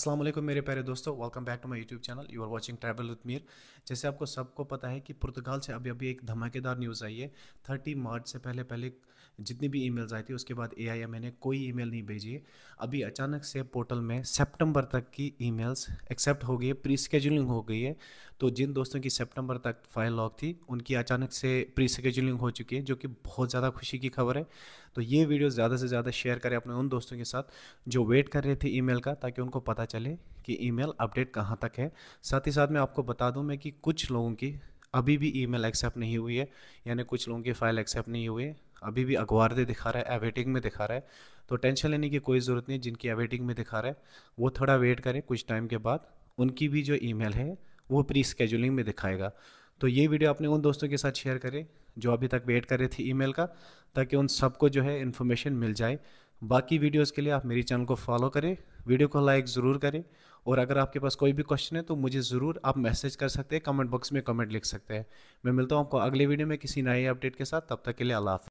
असलम मेरे प्यारे दोस्तों welcome back to my YouTube channel you are watching travel with Mir जैसे आपको सबको पता है कि पुर्तगाल से अभी अभी एक धमाकेदार न्यूज़ आई है थर्टी मार्च से पहले पहले जितनी भी ईमेल्स आई थी उसके बाद ए आई ने कोई ईमेल नहीं भेजी है अभी अचानक से पोर्टल में सेप्टेम्बर तक की मेल्स एक्सेप्ट हो गई है प्री स्केजुलिंग हो गई है तो जिन दोस्तों की सेप्टेम्बर तक फाइल लॉक थी उनकी अचानक से प्री स्केजुलिंग हो चुकी है जो कि बहुत ज़्यादा खुशी की खबर है तो ये वीडियो ज़्यादा से ज़्यादा शेयर करें अपने उन दोस्तों के साथ जो वेट कर रहे थे ई का ताकि उनको पता चले कि ईमेल अपडेट कहाँ तक है साथ ही साथ मैं आपको बता दूं मैं कि कुछ लोगों की अभी भी ईमेल एक्सेप्ट नहीं हुई है यानी कुछ लोगों की फ़ाइल एक्सेप्ट नहीं हुई है अभी भी दे दिखा रहा है अवेटिंग में दिखा रहा है तो टेंशन लेने की कोई ज़रूरत नहीं जिनकी अवेटिंग में दिखा रहा है वो थोड़ा वेट करें कुछ टाइम के बाद उनकी भी जो ई है वो प्री स्केजुलिंग में दिखाएगा तो ये वीडियो अपने उन दोस्तों के साथ शेयर करें जो अभी तक वेट कर रहे थे ईमेल का ताकि उन सबको जो है इन्फॉर्मेशन मिल जाए बाकी वीडियोस के लिए आप मेरी चैनल को फॉलो करें वीडियो को लाइक ज़रूर करें और अगर आपके पास कोई भी क्वेश्चन है तो मुझे ज़रूर आप मैसेज कर सकते हैं कमेंट बॉक्स में कमेंट लिख सकते हैं मैं मिलता हूँ आपको अगले वीडियो में किसी नए अपडेट के साथ तब तक के लिए अला